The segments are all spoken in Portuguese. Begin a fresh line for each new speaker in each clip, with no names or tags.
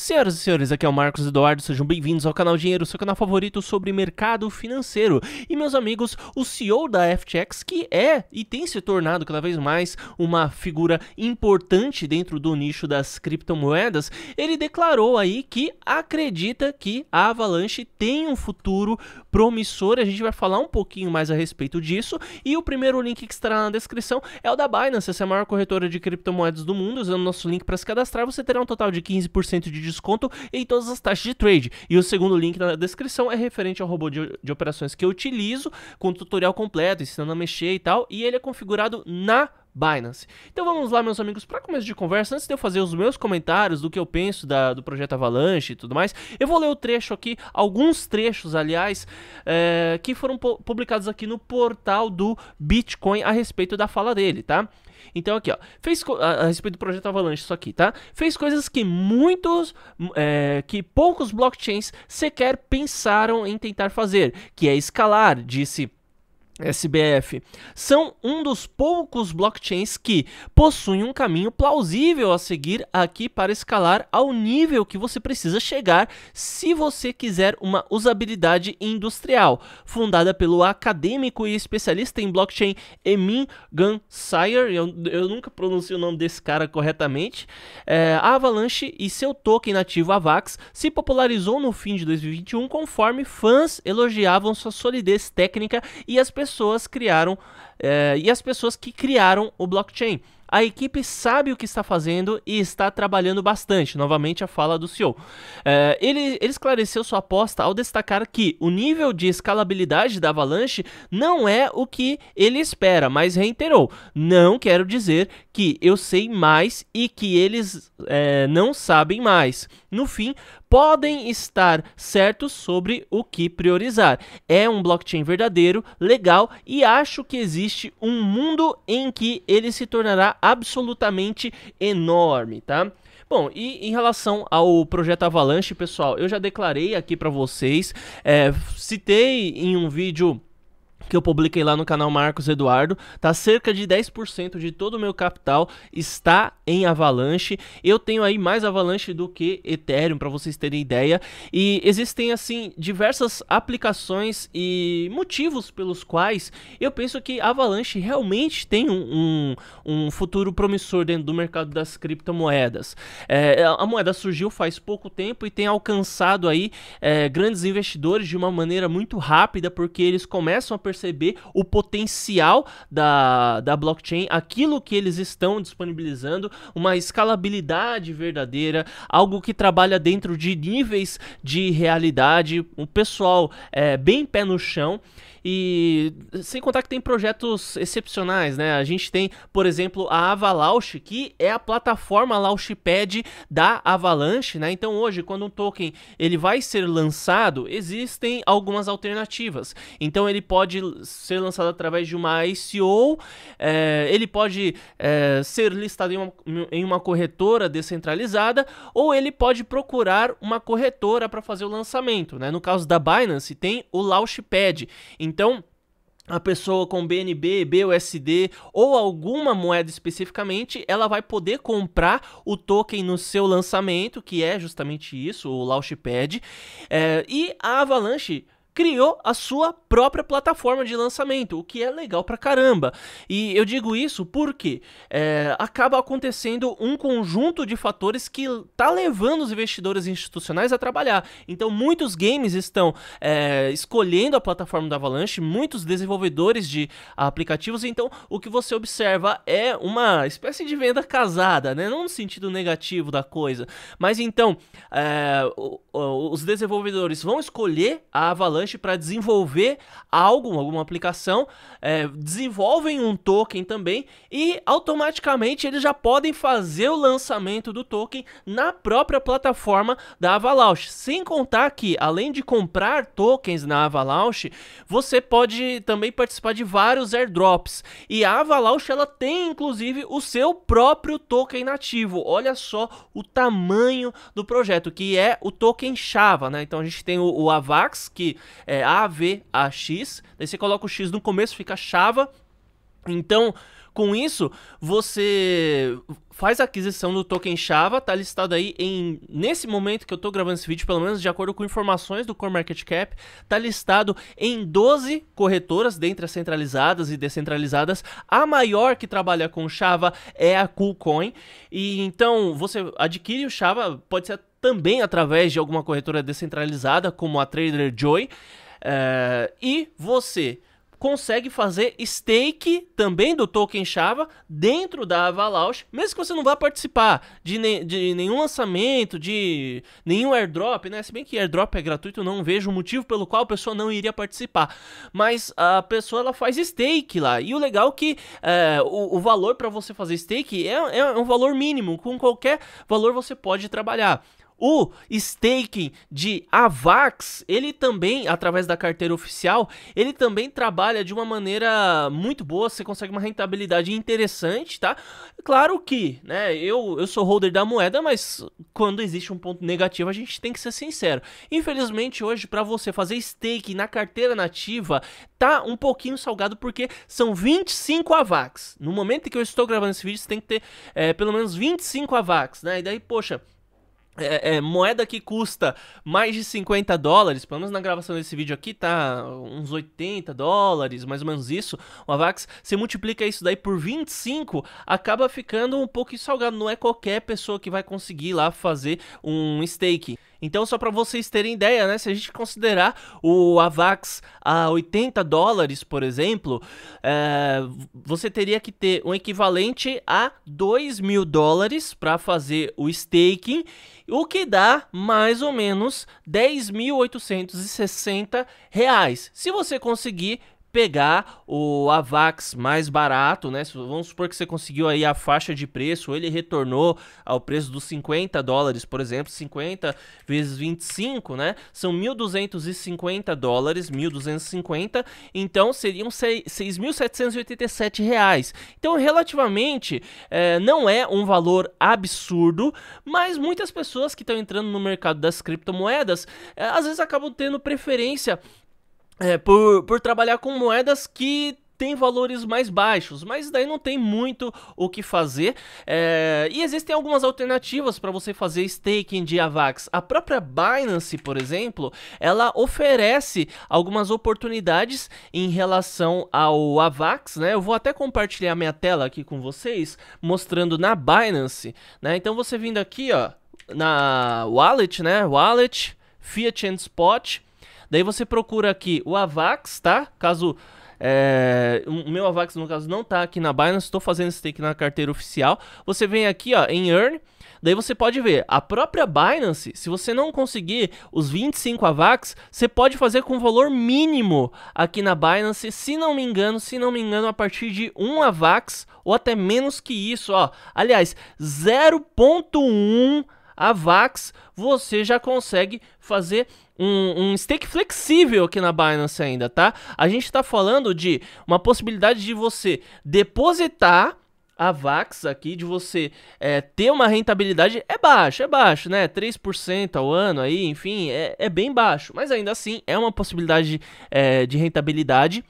Senhoras e senhores, aqui é o Marcos Eduardo, sejam bem-vindos ao canal Dinheiro, seu canal favorito sobre mercado financeiro. E meus amigos, o CEO da FTX, que é e tem se tornado cada vez mais uma figura importante dentro do nicho das criptomoedas, ele declarou aí que acredita que a Avalanche tem um futuro promissor. A gente vai falar um pouquinho mais a respeito disso. E o primeiro link que estará na descrição é o da Binance, essa é a maior corretora de criptomoedas do mundo. Usando o nosso link para se cadastrar, você terá um total de 15% de desconto em todas as taxas de trade. E o segundo link na descrição é referente ao robô de, de operações que eu utilizo, com tutorial completo, ensinando a mexer e tal. E ele é configurado na Binance. Então vamos lá, meus amigos, para começo de conversa, antes de eu fazer os meus comentários do que eu penso da, do projeto Avalanche e tudo mais, eu vou ler o trecho aqui, alguns trechos, aliás, é, que foram publicados aqui no portal do Bitcoin a respeito da fala dele, tá? Então aqui, ó, fez a, a, respeito do projeto Avalanche isso aqui, tá? Fez coisas que muitos, é, que poucos blockchains sequer pensaram em tentar fazer, que é escalar, disse SBF, são um dos poucos blockchains que possuem um caminho plausível a seguir aqui para escalar ao nível que você precisa chegar se você quiser uma usabilidade industrial. Fundada pelo acadêmico e especialista em blockchain Emin Gansayer, eu, eu nunca pronuncio o nome desse cara corretamente, é, a Avalanche e seu token nativo AVAX se popularizou no fim de 2021 conforme fãs elogiavam sua solidez técnica e as pessoas pessoas criaram é, e as pessoas que criaram o blockchain. A equipe sabe o que está fazendo e está trabalhando bastante. Novamente a fala do CEO. É, ele, ele esclareceu sua aposta ao destacar que o nível de escalabilidade da Avalanche não é o que ele espera, mas reiterou: não quero dizer que eu sei mais e que eles é, não sabem mais. No fim, podem estar certos sobre o que priorizar. É um blockchain verdadeiro, legal e acho que existe um mundo em que ele se tornará absolutamente enorme, tá? Bom, e em relação ao projeto Avalanche, pessoal, eu já declarei aqui para vocês, é, citei em um vídeo que eu publiquei lá no canal Marcos Eduardo, tá cerca de 10% de todo o meu capital está em Avalanche. Eu tenho aí mais Avalanche do que Ethereum, para vocês terem ideia. E existem assim diversas aplicações e motivos pelos quais eu penso que Avalanche realmente tem um, um, um futuro promissor dentro do mercado das criptomoedas. É, a moeda surgiu faz pouco tempo e tem alcançado aí é, grandes investidores de uma maneira muito rápida, porque eles começam a perceber perceber o potencial da, da blockchain, aquilo que eles estão disponibilizando, uma escalabilidade verdadeira, algo que trabalha dentro de níveis de realidade, o um pessoal é, bem pé no chão. E sem contar que tem projetos excepcionais, né? A gente tem, por exemplo, a Avalanche, que é a plataforma Launchpad da Avalanche, né? Então hoje, quando um token ele vai ser lançado, existem algumas alternativas. Então ele pode ser lançado através de uma ICO, é, eh, ele pode é, ser listado em uma, em uma corretora descentralizada, ou ele pode procurar uma corretora para fazer o lançamento. Né? No caso da Binance, tem o Launchpad. Então a pessoa com BNB, BUSD ou alguma moeda especificamente, ela vai poder comprar o token no seu lançamento, que é justamente isso, o Launchpad. É, e a Avalanche criou a sua própria plataforma de lançamento, o que é legal pra caramba. E eu digo isso porque é, acaba acontecendo um conjunto de fatores que tá levando os investidores institucionais a trabalhar. Então, muitos games estão é, escolhendo a plataforma da Avalanche, muitos desenvolvedores de aplicativos. Então, o que você observa é uma espécie de venda casada, né? Não no sentido negativo da coisa, mas então é, os desenvolvedores vão escolher a Avalanche para desenvolver algo, alguma aplicação, é, desenvolvem um token também e automaticamente eles já podem fazer o lançamento do token na própria plataforma da Avalanche. Sem contar que, além de comprar tokens na Avalanche, você pode também participar de vários airdrops. E a Avalanche ela tem inclusive o seu próprio token nativo. Olha só o tamanho do projeto, que é o token Chava, né? Então a gente tem o, o Avax, que é AVAX, daí você coloca o X no começo, fica chava. Então, com isso, você faz a aquisição do token Chava, tá listado aí em nesse momento que eu tô gravando esse vídeo, pelo menos de acordo com informações do Cap tá listado em 12 corretoras, dentre as centralizadas e descentralizadas. A maior que trabalha com Chava é a KuCoin. E então você adquire o Chava, pode ser também através de alguma corretora descentralizada, como a Trader Joy. Eh, e você consegue fazer stake também do token Java dentro da Avalanche, mesmo que você não vá participar de, ne de nenhum lançamento, de nenhum airdrop, né? Se bem que airdrop é gratuito, não vejo o motivo pelo qual a pessoa não iria participar. Mas a pessoa ela faz stake lá. E o legal é que é, o, o, valor para você fazer stake é, é um valor mínimo. Com qualquer valor você pode trabalhar. O staking de AVAX, ele também, através da carteira oficial, ele também trabalha de uma maneira muito boa, você consegue uma rentabilidade interessante, tá? Claro que, né, eu, eu sou holder da moeda, mas quando existe um ponto negativo, a gente tem que ser sincero. Infelizmente, hoje, para você fazer staking na carteira nativa, tá um pouquinho salgado, porque são 25 AVAX. No momento em que eu estou gravando esse vídeo, você tem que ter é, pelo menos 25 AVAX, né? E daí, poxa... É, é, moeda que custa mais de 50 dólares, pelo menos na gravação desse vídeo aqui tá uns 80 dólares, mais ou menos isso. O Avax, se multiplica isso daí por 25, acaba ficando um pouco salgado. Não é qualquer pessoa que vai conseguir lá fazer um stake. Então, só para vocês terem ideia, né? Se a gente considerar o AVAX a 80 dólares, por exemplo, é, você teria que ter um equivalente a 2 mil dólares para fazer o staking, o que dá mais ou menos 10.860 reais, se você conseguir pegar o Avax mais barato, né? Vamos supor que você conseguiu aí a faixa de preço, ele retornou ao preço dos 50 dólares, por exemplo, 50 vezes 25, né? São 1.250 dólares, 1.250, então seriam 6.787 reais. Então, relativamente, é, não é um valor absurdo, mas muitas pessoas que estão entrando no mercado das criptomoedas, é, às vezes acabam tendo preferência é, por, por trabalhar com moedas que tem valores mais baixos, mas daí não tem muito o que fazer. É... e existem algumas alternativas para você fazer staking de AVAX. A própria Binance, por exemplo, ela oferece algumas oportunidades em relação ao AVAX, né? Eu vou até compartilhar minha tela aqui com vocês, mostrando na Binance, né? Então você vindo aqui, ó, na wallet, né? Wallet, Fiat and Spot. Daí você procura aqui o AVAX, tá? Caso é, o meu AVAX, no caso, não está aqui na Binance, estou fazendo stake na carteira oficial. Você vem aqui ó, em Earn, daí você pode ver a própria Binance. Se você não conseguir os 25 AVAX, você pode fazer com valor mínimo aqui na Binance. Se não me engano, se não me engano, a partir de 1 AVAX ou até menos que isso. Ó. Aliás, 0,1 AVAX você já consegue fazer um, um stake flexível aqui na Binance ainda, tá? A gente está falando de uma possibilidade de você depositar a VAX aqui, de você é, ter uma rentabilidade, é baixo, é baixo, né? 3% ao ano aí, enfim, é, é, bem baixo. Mas ainda assim, é uma possibilidade é, de rentabilidade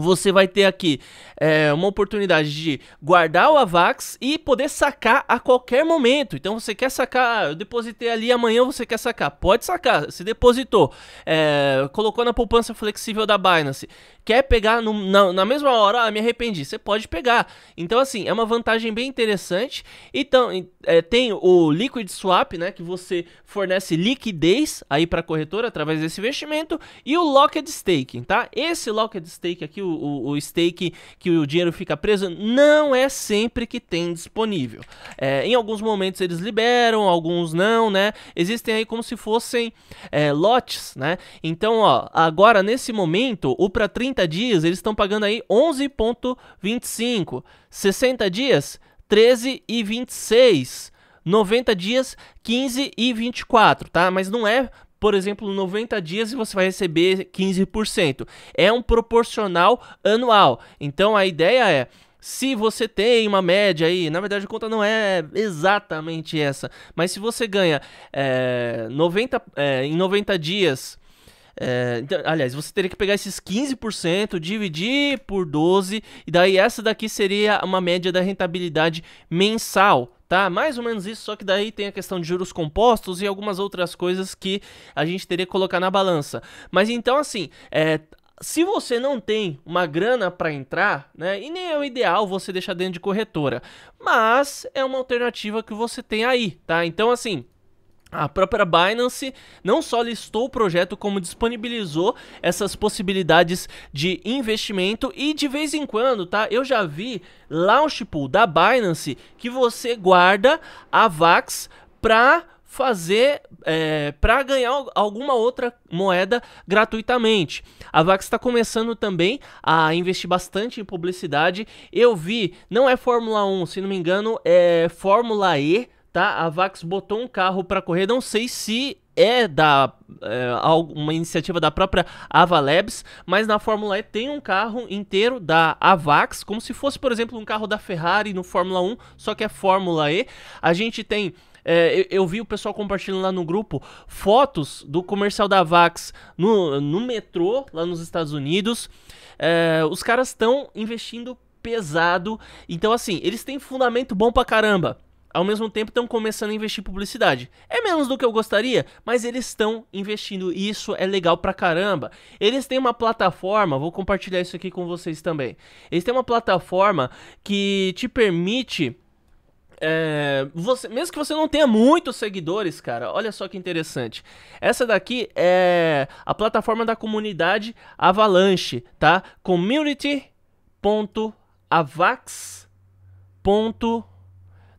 você vai ter aqui é, uma oportunidade de guardar o Avax e poder sacar a qualquer momento. Então você quer sacar, eu depositei ali, amanhã você quer sacar. Pode sacar, se depositou, é, colocou na poupança flexível da Binance, quer pegar no, na, na, mesma hora, ah, me arrependi, você pode pegar. Então assim, é uma vantagem bem interessante. Então é, tem o Liquid Swap, né, que você fornece liquidez aí para a corretora através desse investimento e o Locked Staking, tá? Esse Locked Staking aqui, o, o stake que o dinheiro fica preso, não é sempre que tem disponível. É, em alguns momentos eles liberam, alguns não, né? Existem aí como se fossem é, lotes, né? Então, ó, agora nesse momento, o para 30 dias eles estão pagando aí 11.25, 60 dias 13 e 26. 90 dias, 15 e 24, tá? Mas não é por exemplo, 90 dias e você vai receber 15%. É um proporcional anual. Então a ideia é se você tem uma média aí, na verdade a conta não é exatamente essa, mas se você ganha é, 90, é, em 90 dias, é, então, aliás, você teria que pegar esses 15%, dividir por 12, e daí essa daqui seria uma média da rentabilidade mensal tá? Mais ou menos isso, só que daí tem a questão de juros compostos e algumas outras coisas que a gente teria que colocar na balança. Mas então, assim, é, se você não tem uma grana para entrar, né, e nem é o ideal você deixar dentro de corretora, mas é uma alternativa que você tem aí, tá? Então, assim, a própria Binance não só listou o projeto, como disponibilizou essas possibilidades de investimento e de vez em quando, tá? Eu já vi launch pool da Binance que você guarda a VAX para fazer é, para ganhar alguma outra moeda gratuitamente. A Vax está começando também a investir bastante em publicidade. Eu vi, não é Fórmula 1, se não me engano, é Fórmula E tá? A Vax botou um carro para correr, não sei se é da é, uma iniciativa da própria Avalabs, mas na Fórmula E tem um carro inteiro da Avax, como se fosse, por exemplo, um carro da Ferrari no Fórmula 1, só que é Fórmula E. A gente tem é, eu, eu, vi o pessoal compartilhando lá no grupo fotos do comercial da Vax no, no metrô, lá nos Estados Unidos. É, os caras estão investindo pesado. Então, assim, eles têm fundamento bom pra caramba ao mesmo tempo estão começando a investir em publicidade. É menos do que eu gostaria, mas eles estão investindo e isso é legal pra caramba. Eles têm uma plataforma, vou compartilhar isso aqui com vocês também. Eles têm uma plataforma que te permite é, você, mesmo que você não tenha muitos seguidores, cara, olha só que interessante. Essa daqui é a plataforma da comunidade Avalanche, tá? Community.avax.com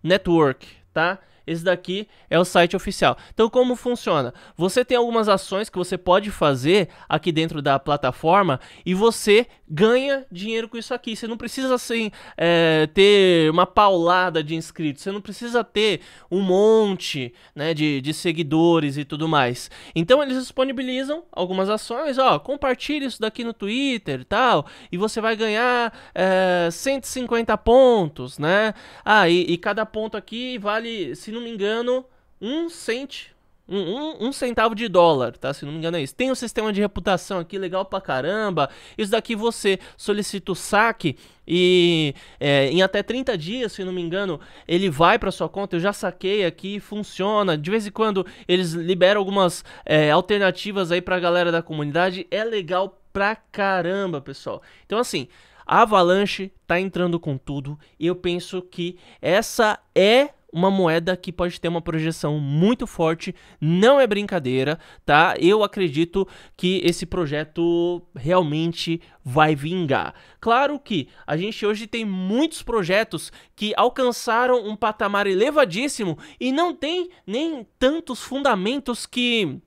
Network, tá? Esse daqui é o site oficial. Então, como funciona? Você tem algumas ações que você pode fazer aqui dentro da plataforma e você ganha dinheiro com isso aqui. Você não precisa, assim, é, ter uma paulada de inscritos. Você não precisa ter um monte né, de, de seguidores e tudo mais. Então, eles disponibilizam algumas ações. Ó, compartilhe isso daqui no Twitter e tal. E você vai ganhar é, 150 pontos, né? Ah, e, e cada ponto aqui vale... Se não não me engano, um cent. Um, um, um, centavo de dólar, tá? Se não me engano é isso. Tem um sistema de reputação aqui legal pra caramba. Isso daqui você solicita o saque e é, em até 30 dias, se não me engano, ele vai pra sua conta. Eu já saquei aqui, funciona. De vez em quando eles liberam algumas é, alternativas aí pra galera da comunidade. É legal pra caramba, pessoal. Então, assim, a Avalanche tá entrando com tudo. E eu penso que essa é uma moeda que pode ter uma projeção muito forte, não é brincadeira, tá? Eu acredito que esse projeto realmente vai vingar. Claro que a gente hoje tem muitos projetos que alcançaram um patamar elevadíssimo e não tem nem tantos fundamentos que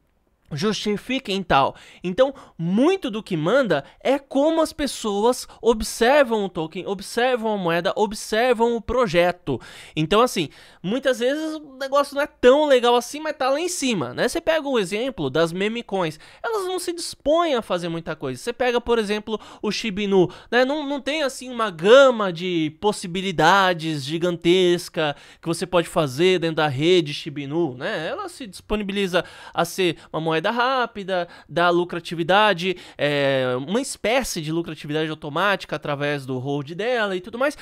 justifiquem tal. Então, muito do que manda é como as pessoas observam o token, observam a moeda, observam o projeto. Então, assim, muitas vezes o negócio não é tão legal assim, mas tá lá em cima, né? Você pega o exemplo das meme coins, elas não se dispõem a fazer muita coisa. Você pega, por exemplo, o Shibinu, né? Não, não tem, assim, uma gama de possibilidades gigantesca que você pode fazer dentro da rede Shibinu, né? Ela se disponibiliza a ser uma moeda saída rápida, da lucratividade, é, uma espécie de lucratividade automática através do hold dela e tudo mais.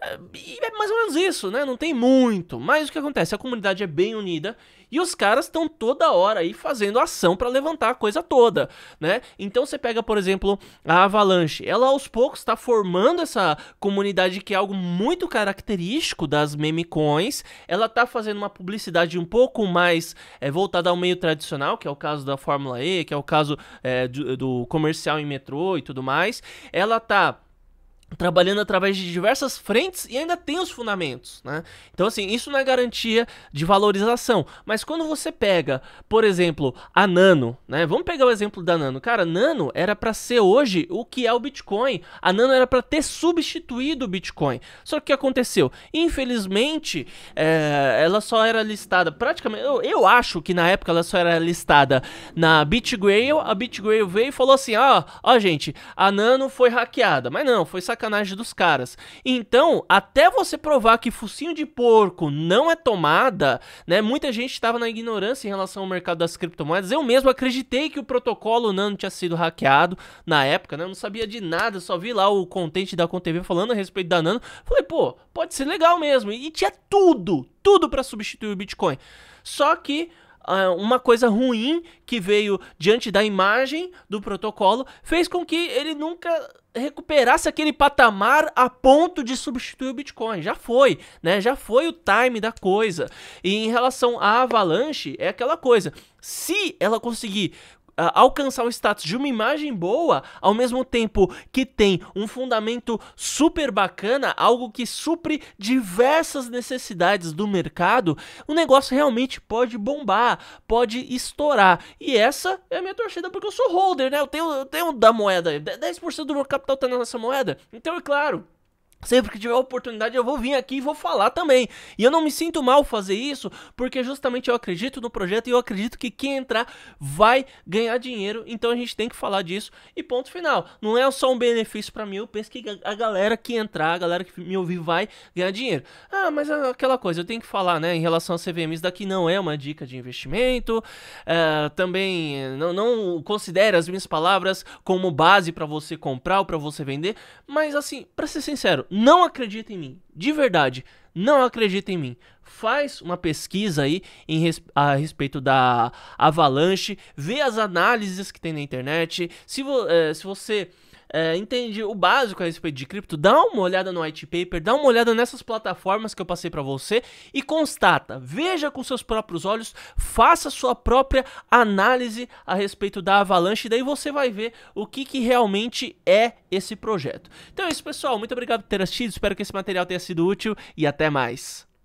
É, e é mais ou menos isso, né? Não tem muito. Mas o que acontece? A comunidade é bem unida e os caras estão toda hora aí fazendo ação para levantar a coisa toda, né? Então você pega, por exemplo, a Avalanche. Ela aos poucos está formando essa comunidade que é algo muito característico das meme coins. Ela tá fazendo uma publicidade um pouco mais é, voltada ao meio tradicional, que é o caso da Fórmula E, que é o caso é, do, do comercial em metrô e tudo mais. Ela tá trabalhando através de diversas frentes e ainda tem os fundamentos, né? Então assim, isso não é garantia de valorização, mas quando você pega, por exemplo, a Nano, né? Vamos pegar o exemplo da Nano. Cara, Nano era para ser hoje o que é o Bitcoin. A Nano era para ter substituído o Bitcoin. Só que o que aconteceu? Infelizmente, é, ela só era listada praticamente, eu, eu, acho que na época ela só era listada na Bitgrail, a Bitgrail veio e falou assim: "Ó, ó gente, a Nano foi hackeada". Mas não, foi sac sacanagem dos caras. Então, até você provar que focinho de porco não é tomada, né? Muita gente estava na ignorância em relação ao mercado das criptomoedas. Eu mesmo acreditei que o protocolo Nano tinha sido hackeado na época, né? Eu não sabia de nada, só vi lá o contente da ConTV falando a respeito da Nano. Falei, pô, pode ser legal mesmo. E tinha tudo, tudo para substituir o Bitcoin. Só que ah, uma coisa ruim que veio diante da imagem do protocolo fez com que ele nunca recuperasse aquele patamar a ponto de substituir o Bitcoin. Já foi, né? Já foi o time da coisa. E em relação à Avalanche, é aquela coisa. Se ela conseguir uh, alcançar o status de uma imagem boa, ao mesmo tempo que tem um fundamento super bacana, algo que supre diversas necessidades do mercado, o negócio realmente pode bombar, pode estourar. E essa é a minha torcida, porque eu sou holder, né? Eu tenho, eu tenho da moeda, 10% do meu capital tá nessa moeda. Então, é claro. Sempre que tiver oportunidade, eu vou vir aqui e vou falar também. E eu não me sinto mal fazer isso, porque justamente eu acredito no projeto e eu acredito que quem entrar vai ganhar dinheiro. Então a gente tem que falar disso. E ponto final. Não é só um benefício para mim. Eu penso que a galera que entrar, a galera que me ouvir, vai ganhar dinheiro. Ah, mas é aquela coisa, eu tenho que falar, né? Em relação a CVM, isso daqui não é uma dica de investimento. Uh, também eh, não, não considere as minhas palavras como base para você comprar ou para você vender. Mas assim, para ser sincero, não acredita em mim. De verdade, não acredita em mim. Faz uma pesquisa aí em, a respeito da Avalanche, vê as análises que tem na internet. Se, vo, é, se você é, entende o básico a respeito de cripto, dá uma olhada no white paper, dá uma olhada nessas plataformas que eu passei para você e constata, veja com seus próprios olhos, faça sua própria análise a respeito da Avalanche, daí você vai ver o que, que realmente é esse projeto. Então é isso, pessoal. Muito obrigado por ter assistido, espero que esse material tenha sido útil e até mais.